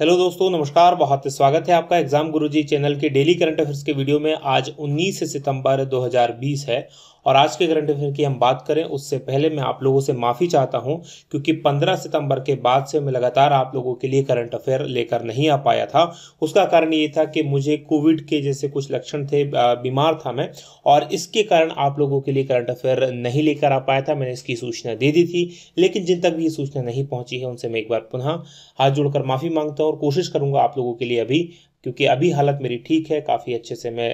hello दोस्तों नमस्कार बहुत स्वागत है आपका एग्जाम गुरुजी चैनल के डेली करंट अफेयर्स के वीडियो में आज 19 सितंबर 2020 है और आज के करंट अफेयर की हम बात करें उससे पहले मैं आप लोगों से माफ़ी चाहता हूँ क्योंकि पंद्रह सितंबर के बाद से मैं लगातार आप लोगों के लिए करंट अफेयर लेकर नहीं आ पाया था उसका कारण ये था कि मुझे कोविड के जैसे कुछ लक्षण थे बीमार था मैं और इसके कारण आप लोगों के लिए करंट अफेयर नहीं लेकर आ पाया था मैंने इसकी सूचना दे दी थी लेकिन जिन तक भी ये सूचना नहीं पहुंची है उनसे मैं एक बार पुनः हाथ जोड़कर माफ़ी मांगता हूँ और कोशिश करूंगा आप लोगों के लिए अभी क्योंकि अभी हालत मेरी ठीक है काफ़ी अच्छे से मैं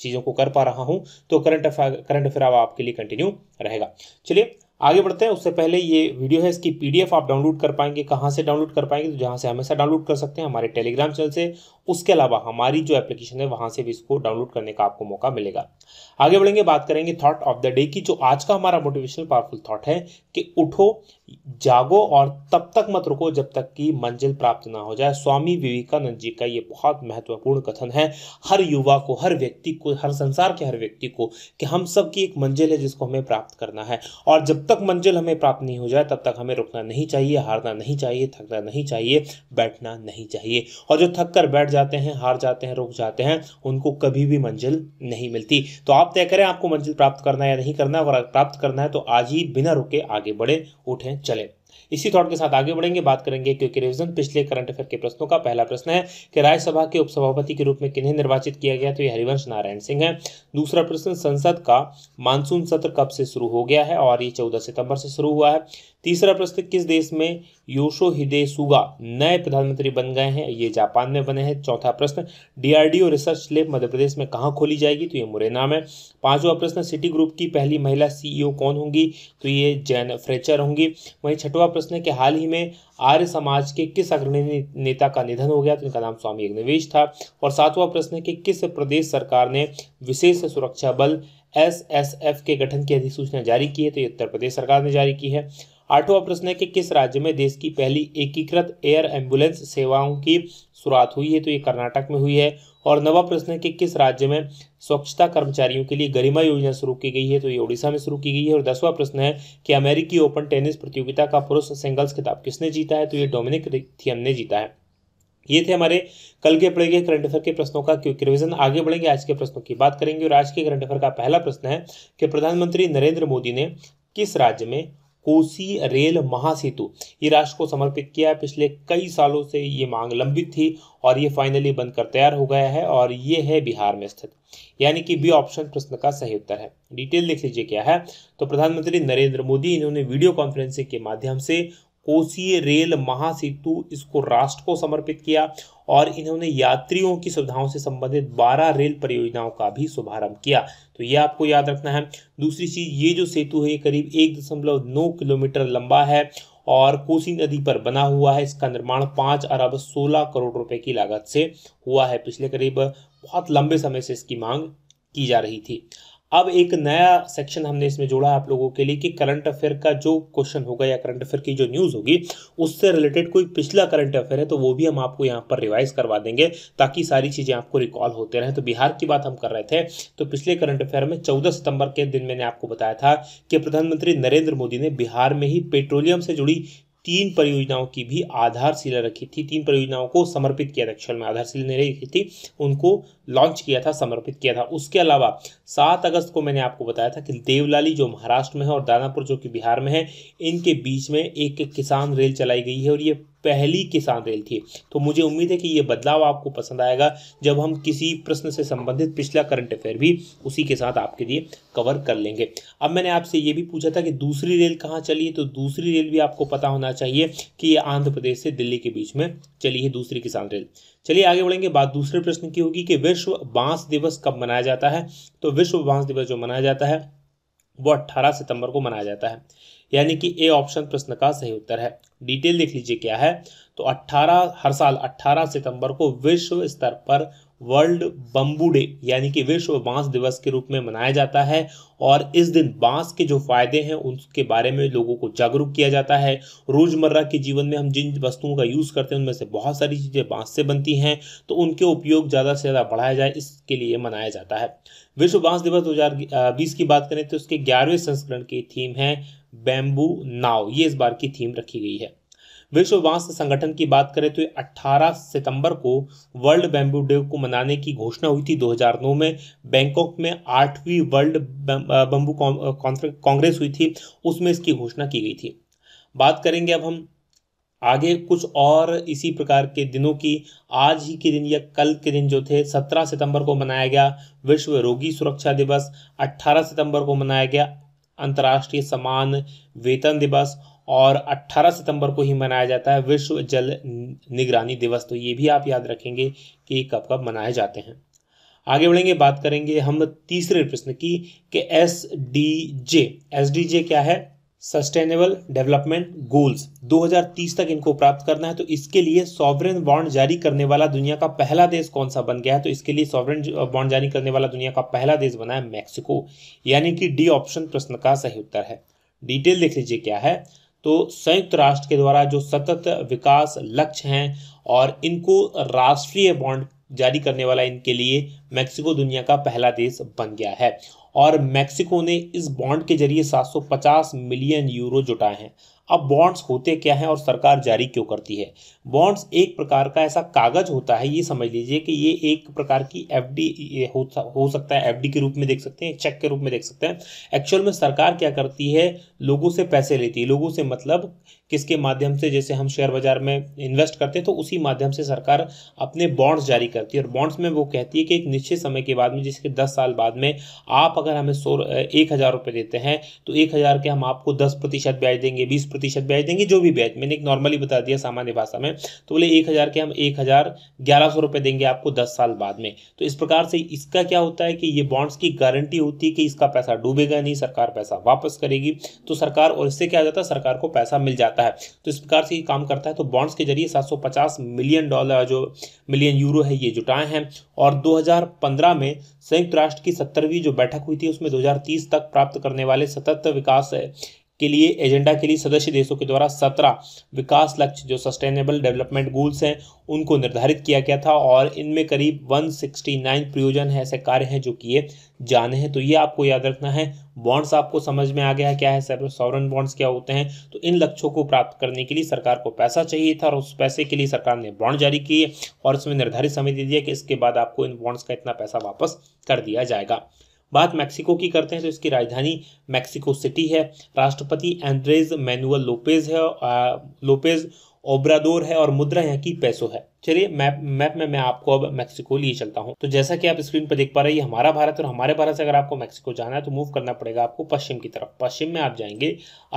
चीज़ों को कर पा रहा हूँ तो करंट अफेयर करंट अफेयर आपके लिए कंटिन्यू रहेगा चलिए आगे बढ़ते हैं उससे पहले ये वीडियो है इसकी पीडीएफ आप डाउनलोड कर पाएंगे कहाँ से डाउनलोड कर पाएंगे तो जहाँ से हमेशा डाउनलोड कर सकते हैं हमारे टेलीग्राम चैनल से उसके अलावा हमारी जो एप्लीकेशन है वहां से भी इसको डाउनलोड करने का आपको मौका मिलेगा आगे बढ़ेंगे बात करेंगे थॉट ऑफ द डे की जो आज का हमारा मोटिवेशनल पावरफुल थॉट है कि उठो जागो और तब तक मत रुको जब तक कि मंजिल प्राप्त ना हो जाए स्वामी विवेकानंद जी का ये बहुत महत्वपूर्ण कथन है हर युवा को हर व्यक्ति को हर संसार के हर व्यक्ति को कि हम सब की एक मंजिल है जिसको हमें प्राप्त करना है और जब तक मंजिल हमें प्राप्त नहीं हो जाए तब तक हमें रुकना नहीं चाहिए हारना नहीं चाहिए थकना नहीं चाहिए बैठना नहीं चाहिए और जो थक कर बैठ जाते हैं हार जाते हैं रुक जाते हैं उनको कभी भी मंजिल नहीं मिलती तो आप तय करें आपको मंजिल प्राप्त करना है या नहीं करना है अगर प्राप्त करना है तो आज ही बिना रुके आगे बढ़े उठें चले इसी थॉट के साथ आगे बढ़ेंगे बात करेंगे क्योंकि रिविजन पिछले करंट अफेयर के प्रश्नों का पहला प्रश्न है कि राज्यसभा के उपसभापति के रूप में किन्हें निर्वाचित किया गया तो यह हरिवंश नारायण सिंह है दूसरा प्रश्न संसद का मानसून सत्र कब से शुरू हो गया है और ये चौदह सितंबर से शुरू हुआ है तीसरा प्रश्न किस देश में योशो हिदे सुगा नए प्रधानमंत्री बन गए हैं ये जापान में बने हैं चौथा प्रश्न DRDO research lab Madhya Pradesh में कहाँ खोली जाएगी तो ये मुरैना में पांचवा प्रश्न सिटी ग्रुप की पहली महिला सीईओ कौन होंगी तो ये जैन फ्रेचर होंगी वहीं छठवा प्रश्न है कि हाल ही में आर्य समाज के किस अग्रणी नेता का निधन हो गया तो इनका नाम स्वामी अग्निवेश था और सातवां प्रश्न है कि किस प्रदेश सरकार ने विशेष सुरक्षा बल एस के गठन की अधिसूचना जारी की है तो ये उत्तर प्रदेश सरकार ने जारी की है आठवां प्रश्न है कि किस राज्य में देश की पहली एकीकृत एयर एम्बुलेंस सेवाओं की शुरुआत हुई है तो ये कर्नाटक में हुई है और नवा प्रश्न है कि किस राज्य में स्वच्छता कर्मचारियों के लिए गरिमा योजना शुरू की गई है तो ये ओडिशा में शुरू की गई है और दसवां प्रश्न है कि अमेरिकी ओपन टेनिस प्रतियोगिता का पुरुष सिंगल्स खिताब किसने जीता है तो ये डोमिनिक थियम ने जीता है ये थे हमारे कल के पड़े गए करंट अफेयर के प्रश्नों का क्योंकि रिविजन आगे बढ़ेंगे आज के प्रश्नों की बात करेंगे और आज के करंट अफेयर का पहला प्रश्न है कि प्रधानमंत्री नरेंद्र मोदी ने किस राज्य में कोसी रेल महासेतु ये राष्ट्र को समर्पित किया है पिछले कई सालों से ये मांग लंबित थी और ये फाइनली बनकर तैयार हो गया है और ये है बिहार में स्थित यानी कि बी ऑप्शन प्रश्न का सही उत्तर है डिटेल देख लीजिए क्या है तो प्रधानमंत्री नरेंद्र मोदी इन्होंने वीडियो कॉन्फ्रेंसिंग के माध्यम से कोसीय रेल महासेतु इसको राष्ट्र को समर्पित किया और इन्होंने यात्रियों की सुविधाओं से संबंधित 12 रेल परियोजनाओं का भी शुभारंभ किया तो ये आपको याद रखना है दूसरी चीज ये जो सेतु है ये करीब एक दशमलव नौ किलोमीटर लंबा है और कोसी नदी पर बना हुआ है इसका निर्माण पाँच अरब सोलह करोड़ रुपए की लागत से हुआ है पिछले करीब बहुत लंबे समय से इसकी मांग की जा रही थी अब एक नया सेक्शन हमने इसमें जोड़ा आप लोगों के लिए कि करंट अफेयर का जो क्वेश्चन होगा या करंट अफेयर की जो न्यूज़ होगी उससे रिलेटेड कोई पिछला करंट अफेयर है तो वो भी हम आपको यहाँ पर रिवाइज करवा देंगे ताकि सारी चीज़ें आपको रिकॉल होते रहे तो बिहार की बात हम कर रहे थे तो पिछले करंट अफेयर में चौदह सितंबर के दिन मैंने आपको बताया था कि प्रधानमंत्री नरेंद्र मोदी ने बिहार में ही पेट्रोलियम से जुड़ी तीन परियोजनाओं की भी आधारशिला रखी थी तीन परियोजनाओं को समर्पित किया था एक्चुअल में आधारशिला नहीं रखी थी उनको लॉन्च किया था समर्पित किया था उसके अलावा सात अगस्त को मैंने आपको बताया था कि देवलाली जो महाराष्ट्र में है और दानापुर जो कि बिहार में है इनके बीच में एक एक किसान रेल चलाई गई है और ये पहली किसान रेल थी तो मुझे उम्मीद है कि ये बदलाव आपको पसंद आएगा जब हम किसी प्रश्न से संबंधित पिछला करंट अफेयर भी उसी के साथ आपके लिए कवर कर लेंगे अब मैंने आपसे ये भी पूछा था कि दूसरी रेल कहाँ चली है तो दूसरी रेल भी आपको पता होना चाहिए कि ये आंध्र प्रदेश से दिल्ली के बीच में चली है दूसरी किसान रेल चलिए आगे बढ़ेंगे बात दूसरे प्रश्न की होगी कि विश्व बांस दिवस कब मनाया जाता है तो विश्व बांस दिवस जो मनाया जाता है वो 18 सितंबर को मनाया जाता है यानी कि ए ऑप्शन प्रश्न का सही उत्तर है डिटेल देख लीजिए क्या है तो 18 हर साल 18 सितंबर को विश्व स्तर पर वर्ल्ड बम्बू डे यानी कि विश्व बांस दिवस के रूप में मनाया जाता है और इस दिन बांस के जो फायदे हैं उनके बारे में लोगों को जागरूक किया जाता है रोज़मर्रा के जीवन में हम जिन वस्तुओं का यूज़ करते हैं उनमें से बहुत सारी चीज़ें बांस से बनती हैं तो उनके उपयोग ज़्यादा से ज़्यादा बढ़ाया जाए इसके लिए मनाया जाता है विश्व बांस दिवस दो की बात करें तो उसके ग्यारहवें संस्करण की थीम है बैम्बू नाव ये इस बार की थीम रखी गई है विश्व बांस संगठन की बात करें तो 18 सितंबर को वर्ल्ड बैम्बू डे को मनाने की घोषणा हुई थी 2009 में बैंकॉक में आठवीं वर्ल्ड बम्बू कांग्रेस हुई थी उसमें इसकी घोषणा की गई थी बात करेंगे अब हम आगे कुछ और इसी प्रकार के दिनों की आज ही के दिन या कल के दिन जो थे 17 सितंबर को मनाया गया विश्व रोगी सुरक्षा दिवस 18 सितंबर को मनाया गया अंतर्राष्ट्रीय समान वेतन दिवस और 18 सितंबर को ही मनाया जाता है विश्व जल निगरानी दिवस तो ये भी आप याद रखेंगे कि कब कब मनाए जाते हैं आगे बढ़ेंगे बात करेंगे हम तीसरे प्रश्न की कि S D G S D G क्या है सस्टेनेबल डेवलपमेंट गोल्स 2030 तक इनको प्राप्त करना है तो इसके लिए सॉवरेन बॉन्ड जारी करने वाला दुनिया का पहला देश कौन सा बन गया है तो इसके लिए सॉवरेन बॉन्ड जारी करने वाला दुनिया का पहला देश बना है मैक्सिको यानी कि डी ऑप्शन प्रश्न का सही उत्तर है डिटेल देख लीजिए क्या है तो संयुक्त राष्ट्र के द्वारा जो सतत विकास लक्ष्य हैं और इनको राष्ट्रीय बॉन्ड जारी करने वाला इनके लिए मैक्सिको दुनिया का पहला देश बन गया है और मैक्सिको ने इस बॉन्ड के जरिए 750 मिलियन यूरो जुटाए हैं अब बॉन्ड्स होते क्या हैं और सरकार जारी क्यों करती है बॉन्ड्स एक प्रकार का ऐसा कागज होता है ये समझ लीजिए कि ये एक प्रकार की एफडी हो, हो सकता है एफडी के रूप में देख सकते हैं चेक के रूप में देख सकते हैं एक्चुअल में सरकार क्या करती है लोगों से पैसे लेती है लोगों से मतलब किसके माध्यम से जैसे हम शेयर बाजार में इन्वेस्ट करते हैं तो उसी माध्यम से सरकार अपने बॉन्ड्स जारी करती है और बॉन्ड्स में वो कहती है कि एक निश्चित समय के बाद में जिसके दस साल बाद में आप अगर हमें सौ एक हज़ार रुपये देते हैं तो एक हज़ार के हम आपको दस प्रतिशत ब्याज देंगे बीस प्रतिशत ब्याज देंगे जो भी ब्याज मैंने एक नॉर्मली बता दिया सामान्य भाषा में तो बोले एक हज़ार के हम एक हज़ार ग्यारह सौ रुपये देंगे आपको दस साल बाद में तो इस प्रकार से इसका क्या होता है कि ये बॉन्ड्स की गारंटी होती है कि इसका पैसा डूबेगा नहीं सरकार पैसा वापस करेगी तो सरकार और इससे क्या जाता है सरकार को पैसा मिल जाता है तो इस प्रकार से ये काम करता है तो बॉन्ड्स के जरिए 750 मिलियन डॉलर जो मिलियन यूरो है ये जुटाए हैं और 2015 में संयुक्त राष्ट्र की सत्तरवीं जो बैठक हुई हुई थी उसमें 2030 तक प्राप्त करने वाले सतत विकास के लिए एजेंडा के लिए सदस्य देशों के द्वारा सत्रह विकास लक्ष्य जो सस्टेनेबल डेवलपमेंट गोल्स हैं उनको निर्धारित किया गया था और इनमें करीब 169 प्रयोजन है ऐसे कार्य हैं जो किए जाने हैं तो ये आपको याद रखना है बॉन्ड्स आपको समझ में आ गया है क्या है सर सॉवरन बॉन्ड्स क्या होते हैं तो इन लक्ष्यों को प्राप्त करने के लिए सरकार को पैसा चाहिए था और उस पैसे के लिए सरकार ने बॉन्ड जारी किए और उसमें निर्धारित समय दे दिया कि इसके बाद आपको इन बॉन्ड्स का इतना पैसा वापस कर दिया जाएगा बात मैक्सिको की करते हैं तो इसकी राजधानी मैक्सिको सिटी है राष्ट्रपति एंड्रेज मैनुअल लोपेज है लोपेज ओब्रादोर है और मुद्रा यहाँ की पैसो है चलिए मैप मैप में मैं आपको अब मैक्सिको लिए चलता हूँ तो जैसा कि आप स्क्रीन पर देख पा रहे हैं हमारा भारत और हमारे भारत से अगर आपको मैक्सिको जाना है तो मूव करना पड़ेगा आपको पश्चिम की तरफ पश्चिम में आप जाएंगे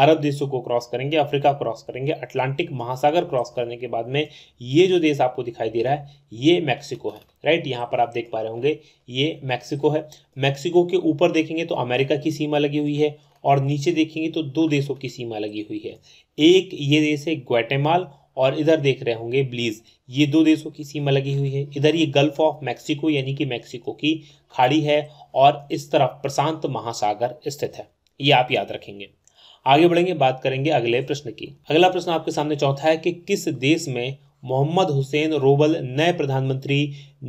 अरब देशों को क्रॉस करेंगे अफ्रीका क्रॉस करेंगे अटलांटिक महासागर क्रॉस करने के बाद में ये जो देश आपको दिखाई दे रहा है ये मैक्सिको है राइट यहाँ पर आप देख पा रहे होंगे ये मैक्सिको है मैक्सिको के ऊपर देखेंगे तो अमेरिका की सीमा लगी हुई है और नीचे देखेंगे तो दो देशों की सीमा लगी हुई है एक ये देश है ग्वेटेमाल और इधर देख रहे होंगे ब्लीज ये दो देशों की सीमा लगी हुई है इधर ये गल्फ ऑफ मैक्सिको यानी कि मैक्सिको की खाड़ी है और इस तरफ प्रशांत महासागर स्थित है ये आप याद रखेंगे आगे बढ़ेंगे बात करेंगे अगले प्रश्न की अगला प्रश्न आपके सामने चौथा है कि किस देश में मोहम्मद हुसैन रोबल नए प्रधानमंत्री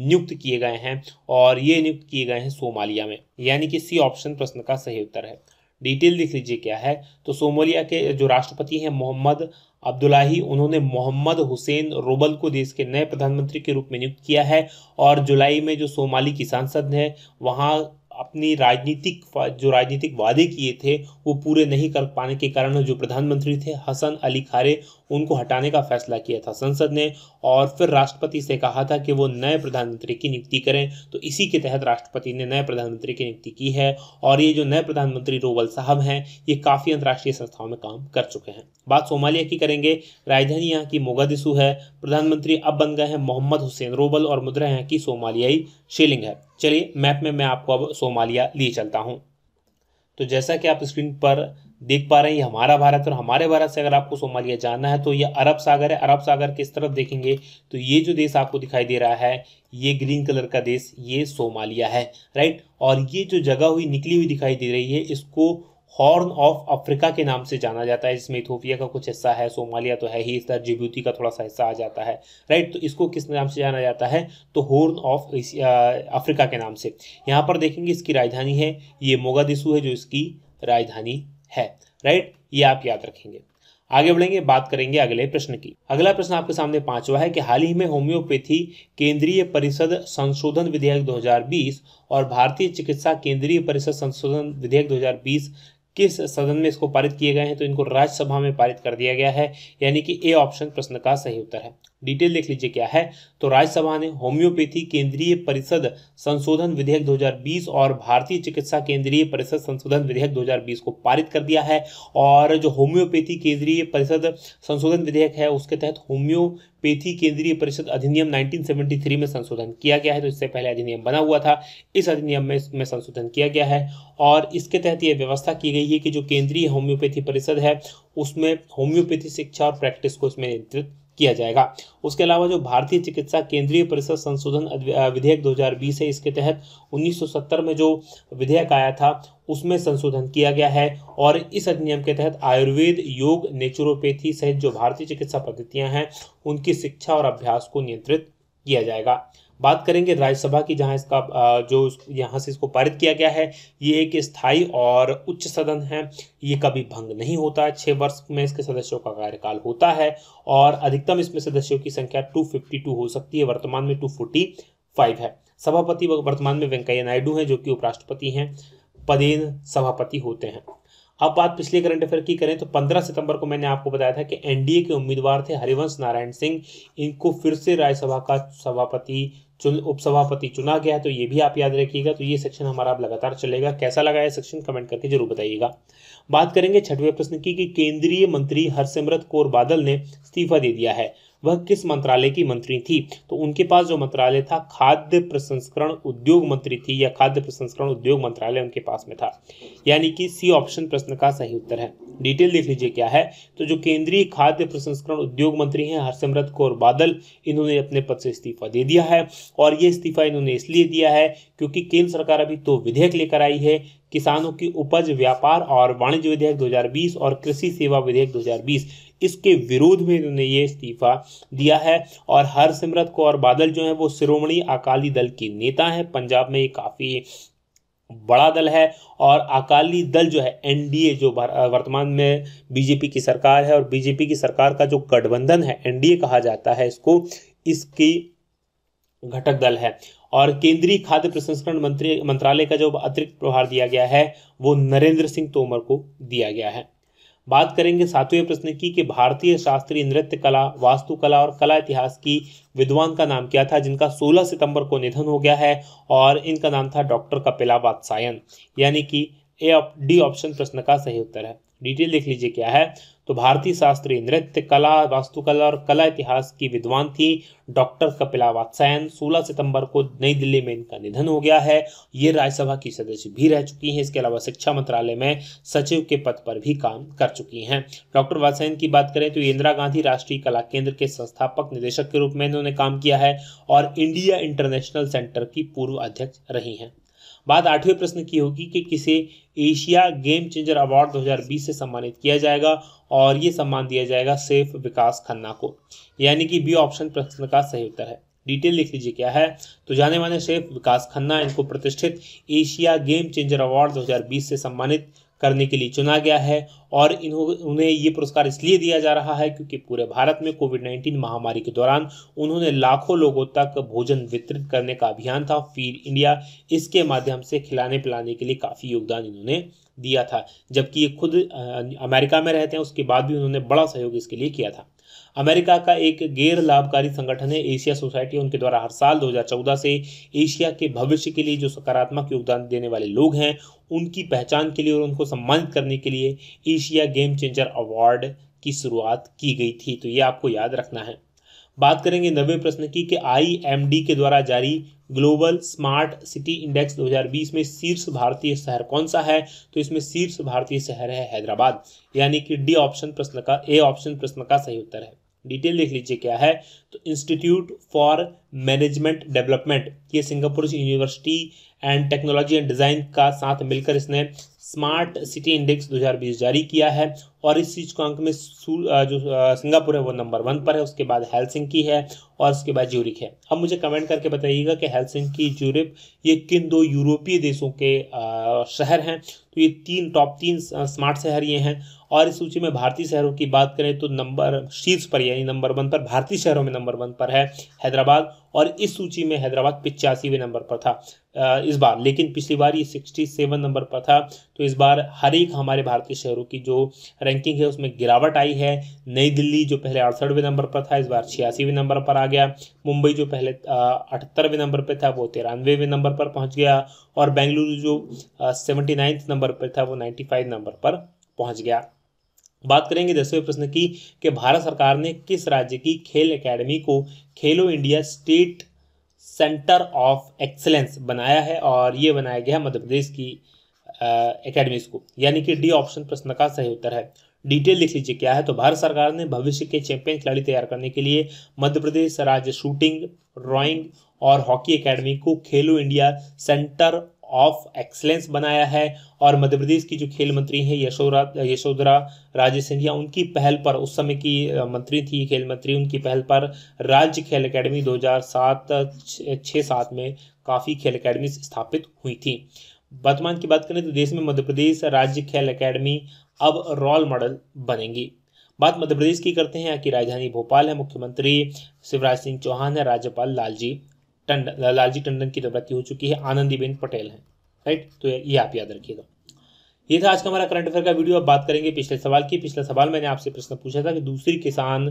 नियुक्त किए गए हैं और ये नियुक्त किए गए हैं सोमालिया में यानी कि सी ऑप्शन प्रश्न का सही उत्तर है डिटेल देख लीजिए क्या है तो सोमोलिया के जो राष्ट्रपति हैं मोहम्मद अब्दुल्लाही उन्होंने मोहम्मद हुसैन रोबल को देश के नए प्रधानमंत्री के रूप में नियुक्त किया है और जुलाई में जो सोमाली की सांसद हैं वहाँ अपनी राजनीतिक जो राजनीतिक वादे किए थे वो पूरे नहीं कर पाने के कारण जो प्रधानमंत्री थे हसन अली खारे उनको हटाने का फैसला किया था संसद ने और फिर राष्ट्रपति से कहा था कि वो नए प्रधानमंत्री की नियुक्ति करें तो इसी के तहत राष्ट्रपति ने नए प्रधानमंत्री की नियुक्ति की है और ये जो नए प्रधानमंत्री रोवल साहब हैं ये काफ़ी अंतर्राष्ट्रीय संस्थाओं में काम कर चुके हैं बात सोमालिया की करेंगे राजधानी यहाँ की मोगादिसू है प्रधानमंत्री अब बन गए हैं मोहम्मद हुसैन रोबल और मुद्रा यहाँ की सोमालियाई शिलिंग है चलिए मैप में मैं आपको अब सोमालिया लिए चलता हूँ तो जैसा कि आप स्क्रीन पर देख पा रहे हैं ये हमारा भारत और हमारे भारत से अगर आपको सोमालिया जाना है तो ये अरब सागर है अरब सागर किस तरफ देखेंगे तो ये जो देश आपको दिखाई दे रहा है ये ग्रीन कलर का देश ये सोमालिया है राइट और ये जो जगह हुई निकली हुई दिखाई दे रही है इसको हॉर्न ऑफ अफ्रीका के नाम से जाना जाता है जिसमें इथोपिया का कुछ हिस्सा है सोमालिया तो है ही इस तरह जिब्यूती का थोड़ा सा हिस्सा आ जाता है राइट तो इसको किस नाम से जाना जाता है तो हॉर्न ऑफ अफ्रीका के नाम से यहाँ पर देखेंगे इसकी राजधानी है ये मोगादिशु है जो इसकी राजधानी है राइट ये आप याद रखेंगे आगे बढ़ेंगे बात करेंगे अगले प्रश्न की अगला प्रश्न आपके सामने पांचवा है कि हाल ही में होम्योपैथी केंद्रीय परिषद संशोधन विधेयक 2020 और भारतीय चिकित्सा केंद्रीय परिषद संशोधन विधेयक 2020 किस सदन में इसको पारित किए गए हैं तो इनको राज्यसभा में पारित कर दिया गया है यानी कि ए ऑप्शन प्रश्न का सही उत्तर है डिटेल देख लीजिए क्या है तो राज्यसभा ने होम्योपैथी केंद्रीय परिषद संशोधन विधेयक 2020 और भारतीय चिकित्सा केंद्रीय परिषद संशोधन विधेयक 2020 को पारित कर दिया है और जो होम्योपैथी केंद्रीय परिषद संशोधन विधेयक है उसके तहत होम्यो पेथी केंद्रीय परिषद अधिनियम 1973 में संशोधन किया गया है तो इससे पहले अधिनियम बना हुआ था इस अधिनियम में इसमें संशोधन किया गया है और इसके तहत यह व्यवस्था की गई है कि जो केंद्रीय होम्योपैथी परिषद है उसमें होम्योपैथी शिक्षा और प्रैक्टिस को इसमें नियंत्रित किया जाएगा उसके अलावा जो भारतीय चिकित्सा केंद्रीय परिषद संशोधन विधेयक 2020 है इसके तहत 1970 में जो विधेयक आया था उसमें संशोधन किया गया है और इस अधिनियम के तहत आयुर्वेद योग नेचुरोपैथी सहित जो भारतीय चिकित्सा पद्धतियां हैं उनकी शिक्षा और अभ्यास को नियंत्रित किया जाएगा बात करेंगे राज्यसभा की जहाँ इसका जो यहाँ से इसको पारित किया गया है ये एक स्थायी और उच्च सदन है ये कभी भंग नहीं होता है छः वर्ष में इसके सदस्यों का कार्यकाल होता है और अधिकतम इसमें सदस्यों की संख्या 252 हो सकती है वर्तमान में 245 है सभापति वर्तमान में वेंकैया नायडू हैं जो कि उपराष्ट्रपति हैं पदेन सभापति होते हैं अब बात पिछले करंट अफेयर की करें तो 15 सितंबर को मैंने आपको बताया था कि एनडीए के उम्मीदवार थे हरिवंश नारायण सिंह इनको फिर से राज्यसभा का सभापति चुन उपसभापति चुना गया है तो ये भी आप याद रखिएगा तो ये सेक्शन हमारा अब लगातार चलेगा कैसा लगा है सेक्शन कमेंट करके जरूर बताइएगा बात करेंगे छठवें प्रश्न की कि केंद्रीय मंत्री हरसिमरत कौर बादल ने इस्तीफा दे दिया है वह किस मंत्रालय की मंत्री थी तो उनके पास जो मंत्रालय था खाद्य प्रसंस्करण उद्योग मंत्री थी या खाद्य प्रसंस्करण उद्योग मंत्रालय उनके पास में था यानी कि सी ऑप्शन प्रश्न का सही उत्तर है डिटेल देख लीजिए क्या है तो जो केंद्रीय खाद्य प्रसंस्करण उद्योग मंत्री हैं हरसिमरत कौर बादल इन्होंने अपने पद से इस्तीफा दे दिया है और ये इस्तीफा इन्होंने इसलिए दिया है क्योंकि केंद्र सरकार अभी तो विधेयक लेकर आई है किसानों की उपज व्यापार और वाणिज्य विधेयक 2020 और कृषि सेवा विधेयक 2020 इसके विरोध में इन्होंने ये इस्तीफा दिया है और हरसिमरत कौर बादल जो है वो शिरोमणि अकाली दल की नेता है पंजाब में ये काफ़ी बड़ा दल है और अकाली दल जो है एनडीए जो वर्तमान में बीजेपी की सरकार है और बीजेपी की सरकार का जो गठबंधन है एनडीए कहा जाता है इसको इसकी घटक दल है और केंद्रीय खाद्य प्रसंस्करण मंत्री मंत्रालय का जो अतिरिक्त प्रभार दिया गया है वो नरेंद्र सिंह तोमर को दिया गया है बात करेंगे सातवें प्रश्न की कि भारतीय शास्त्रीय नृत्य कला वास्तुकला और कला इतिहास की विद्वान का नाम क्या था जिनका 16 सितंबर को निधन हो गया है और इनका नाम था डॉक्टर कपिला वात्सायन यानी कि ए डी ऑप्शन प्रश्न का सही उत्तर है डिटेल देख लीजिए क्या है तो भारतीय शास्त्रीय नृत्य कला वास्तुकला और कला इतिहास की विद्वान थी डॉक्टर कपिला वात्सायन 16 सितंबर को नई दिल्ली में इनका निधन हो गया है ये राज्यसभा की सदस्य भी रह चुकी हैं इसके अलावा शिक्षा मंत्रालय में सचिव के पद पर भी काम कर चुकी हैं डॉक्टर वात्सायन की बात करें तो इंदिरा गांधी राष्ट्रीय कला केंद्र के संस्थापक निदेशक के रूप में इन्होंने काम किया है और इंडिया इंटरनेशनल सेंटर की पूर्व अध्यक्ष रही हैं बात आठवें प्रश्न की होगी कि किसे एशिया गेम चेंजर अवार्ड 2020 से सम्मानित किया जाएगा और ये सम्मान दिया जाएगा सेफ विकास खन्ना को यानी कि बी ऑप्शन प्रश्न का सही उत्तर है डिटेल लिख लीजिए क्या है तो जाने माने शेफ विकास खन्ना इनको प्रतिष्ठित एशिया गेम चेंजर अवार्ड 2020 से सम्मानित करने के लिए चुना गया है और इन्हों उन्हें ये पुरस्कार इसलिए दिया जा रहा है क्योंकि पूरे भारत में कोविड नाइन्टीन महामारी के दौरान उन्होंने लाखों लोगों तक भोजन वितरित करने का अभियान था फीड इंडिया इसके माध्यम से खिलाने पिलाने के लिए काफ़ी योगदान इन्होंने दिया था जबकि ये खुद अमेरिका में रहते हैं उसके बाद भी उन्होंने बड़ा सहयोग इसके लिए किया था अमेरिका का एक गैर लाभकारी संगठन है एशिया सोसाइटी उनके द्वारा हर साल 2014 से एशिया के भविष्य के लिए जो सकारात्मक योगदान देने वाले लोग हैं उनकी पहचान के लिए और उनको सम्मानित करने के लिए एशिया गेम चेंजर अवार्ड की शुरुआत की गई थी तो ये आपको याद रखना है बात करेंगे नवे प्रश्न की कि आईएमडी के द्वारा जारी ग्लोबल स्मार्ट सिटी इंडेक्स 2020 में शीर्ष भारतीय शहर कौन सा है तो इसमें शीर्ष भारतीय शहर है हैदराबाद यानी कि डी ऑप्शन प्रश्न का ए ऑप्शन प्रश्न का सही उत्तर है डिटेल देख लीजिए क्या है तो इंस्टीट्यूट फॉर मैनेजमेंट डेवलपमेंट ये Singapore university and technology and design का साथ मिलकर इसने स्मार्ट सिटी इंडेक्स 2020 जारी किया है और इस सूचकांक में जो सिंगापुर है वो नंबर वन पर है उसके बाद हेलसिंकी है और उसके बाद ज्यूरिक है अब मुझे कमेंट करके बताइएगा कि हेलसिंकी ज्यूरिप ये किन दो यूरोपीय देशों के शहर हैं तो ये तीन टॉप तीन स्मार्ट शहर ये हैं और इस सूची में भारतीय शहरों की बात करें तो नंबर शीर्ष पर यानी नंबर वन पर भारतीय शहरों में नंबर वन पर है हैदराबाद और इस सूची में हैदराबाद पिचासीवें नंबर पर था इस बार लेकिन पिछली बार ये सिक्सटी सेवन नंबर पर था तो इस बार हर एक हमारे भारतीय शहरों की जो रैंकिंग है उसमें गिरावट आई है नई दिल्ली जो पहले अड़सठवें नंबर पर था इस बार छियासीवें नंबर पर आ गया मुंबई जो पहले अठहत्तरवें नंबर पर था वो तिरानवेवें नंबर पर पहुंच गया और बेंगलुरु जो सेवेंटी नंबर पर था वो नाइन्टी फाइव नंबर पर पहुँच गया बात करेंगे दसवें प्रश्न की कि भारत सरकार ने किस राज्य की खेल एकेडमी को Khelo India state centre of excellence बनाया है और ये बनाया गया है मध्य प्रदेश की एकेडमीज को यानी कि डी ऑप्शन प्रश्न का सही उत्तर है डिटेल लिख लीजिए क्या है तो भारत सरकार ने भविष्य के चैंपियन खिलाड़ी तैयार करने के लिए मध्य प्रदेश राज्य शूटिंग ड्रॉइंग और हॉकी एकेडमी को Khelo India centre of excellence बनाया है और मध्य प्रदेश की जो खेल मंत्री हैं यशोरा यशोधरा राजे सिंधिया उनकी पहल पर उस समय की मंत्री थी खेल मंत्री उनकी पहल पर राज्य खेल अकेडमी 2007 छः सात में काफ़ी खेल अकेडमी स्थापित हुई थी वर्तमान की बात करें तो देश में मध्य प्रदेश राज्य खेल अकेडमी अब रोल मॉडल बनेंगी बात मध्य प्रदेश की करते हैं यहाँ की राजधानी भोपाल है मुख्यमंत्री शिवराज सिंह चौहान है राज्यपाल लालजी टंडन लालजी टंडन की दबरती हो चुकी है आनंदीबेन पटेल हैं राइट तो ये आप याद रखिएगा ये था आज का हमारा करंट अफेयर का वीडियो अब बात करेंगे पिछले सवाल की पिछला सवाल मैंने आपसे प्रश्न पूछा था कि दूसरी किसान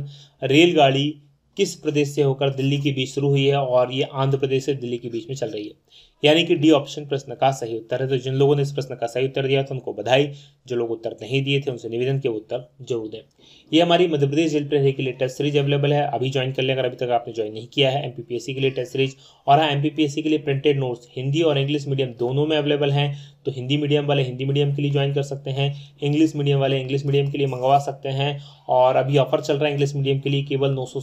रेलगाड़ी किस प्रदेश से होकर दिल्ली के बीच शुरू हुई है और ये आंध्र प्रदेश से दिल्ली के बीच में चल रही है यानी कि डी ऑप्शन प्रश्न का सही उत्तर है तो जिन लोगों ने इस प्रश्न का सही उत्तर दिया था उनको बधाई जो लोग उत्तर नहीं दिए थे उनसे निवेदन के उत्तर जरूर दें ये हमारी मध्य प्रदेश जेल प्रहरी की लेटेस्ट सीरीज अवेलेबल है अभी ज्वाइन कर लें अगर अभी तक आपने ज्वाइन नहीं किया है एम के लिए टेस्ट सीरीज और हाँ एम के लिए प्रिंटेड नोट्स हिंदी और इंग्लिश मीडियम दोनों में अवेलेबल हैं तो हिंदी मीडियम वाले हिंदी मीडियम के लिए ज्वाइन कर सकते हैं इंग्लिश मीडियम वाले इंग्लिश मीडियम के लिए मंगवा सकते हैं और अभी ऑफर चल रहा है इंग्लिश मीडियम के लिए केवल नौ सौ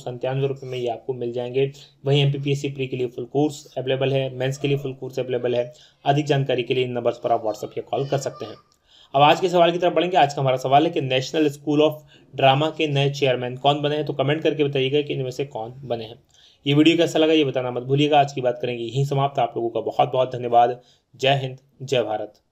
हज़ार रुपये में ये आपको मिल जाएंगे वहीं एम प्री के लिए फुल कोर्स अवेलेबल है मेंस के लिए फुल कोर्स अवेलेबल है अधिक जानकारी के लिए इन नंबर्स पर आप व्हाट्सअप या कॉल कर सकते हैं अब आज के सवाल की तरफ बढ़ेंगे आज का हमारा सवाल है कि नेशनल स्कूल ऑफ ड्रामा के नए चेयरमैन कौन बने हैं तो कमेंट करके बताइएगा कि इनमें से कौन बने हैं ये वीडियो कैसा लगा ये बताना मत भूलिएगा आज की बात करेंगे यहीं समाप्त आप लोगों का बहुत बहुत धन्यवाद जय हिंद जय भारत